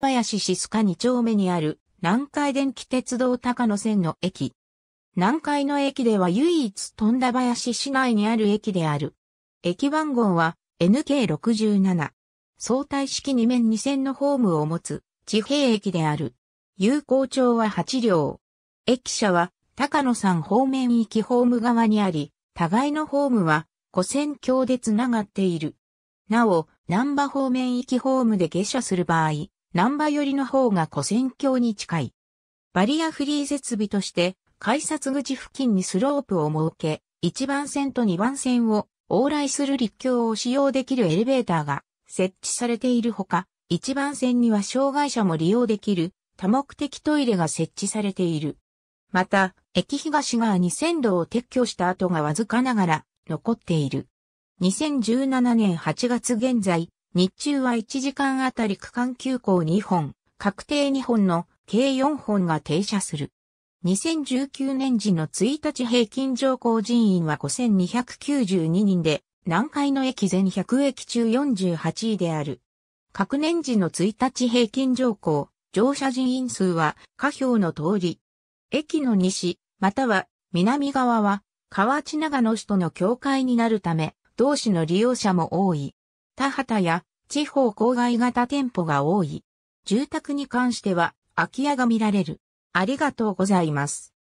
林シスカ二丁目にある南海電気鉄道高野線の駅。南海の駅では唯一富田林市内にある駅である。駅番号は NK67。相対式2面2線のホームを持つ地平駅である。有効長は8両。駅舎は高野山方面行きホーム側にあり、互いのホームは古線橋でつながっている。なお、南波方面行きホームで下車する場合、南波寄りの方が古戦橋に近い。バリアフリー設備として、改札口付近にスロープを設け、1番線と2番線を往来する立橋を使用できるエレベーターが設置されているほか、1番線には障害者も利用できる多目的トイレが設置されている。また、駅東側に線路を撤去した跡がわずかながら残っている。2017年8月現在、日中は1時間あたり区間急行2本、確定2本の計4本が停車する。2019年時の1日平均乗降人員は5292人で、南海の駅全100駅中48位である。各年時の1日平均乗降、乗車人員数は下表の通り。駅の西、または南側は河内長野市との境界になるため、同市の利用者も多い。田畑や地方郊外型店舗が多い。住宅に関しては空き家が見られる。ありがとうございます。